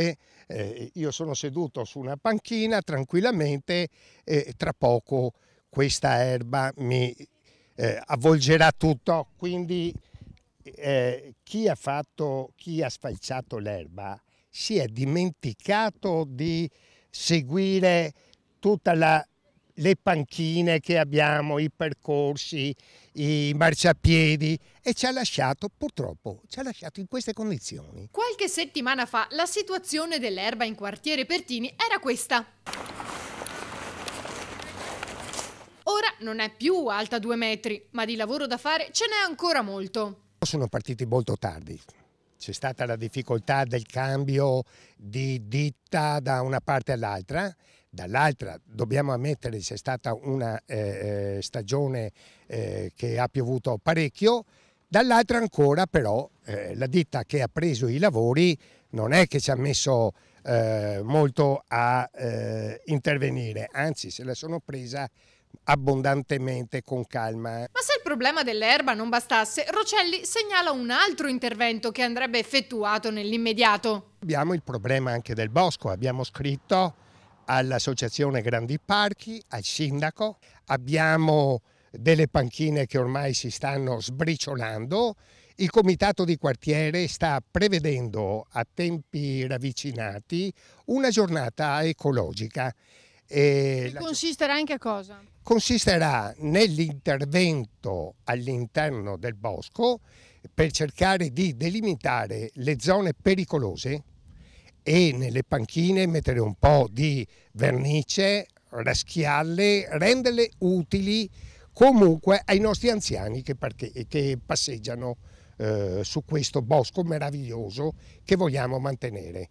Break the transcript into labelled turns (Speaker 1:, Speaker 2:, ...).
Speaker 1: notte eh, io sono seduto su una panchina tranquillamente e tra poco questa erba mi eh, avvolgerà tutto. Quindi eh, chi, ha fatto, chi ha sfalciato l'erba si è dimenticato di seguire tutta la le panchine che abbiamo, i percorsi, i marciapiedi e ci ha lasciato purtroppo, ci ha lasciato in queste condizioni.
Speaker 2: Qualche settimana fa la situazione dell'erba in quartiere Pertini era questa. Ora non è più alta due metri, ma di lavoro da fare ce n'è ancora
Speaker 1: molto. Sono partiti molto tardi, c'è stata la difficoltà del cambio di ditta da una parte all'altra, dall'altra dobbiamo ammettere c'è stata una eh, eh stagione eh, che ha piovuto parecchio, Dall'altra ancora però eh, la ditta che ha preso i lavori non è che ci ha messo eh, molto a eh, intervenire, anzi se la sono presa abbondantemente con calma. Ma se
Speaker 2: il problema dell'erba non bastasse, Rocelli segnala un altro intervento che andrebbe effettuato nell'immediato.
Speaker 1: Abbiamo il problema anche del bosco, abbiamo scritto all'Associazione Grandi Parchi, al sindaco, abbiamo delle panchine che ormai si stanno sbriciolando, il comitato di quartiere sta prevedendo a tempi ravvicinati una giornata ecologica. E che
Speaker 2: consisterà in che
Speaker 1: cosa? Consisterà nell'intervento all'interno del bosco per cercare di delimitare le zone pericolose e nelle panchine mettere un po' di vernice, raschiarle, renderle utili comunque ai nostri anziani che, che passeggiano eh, su questo bosco meraviglioso che vogliamo mantenere.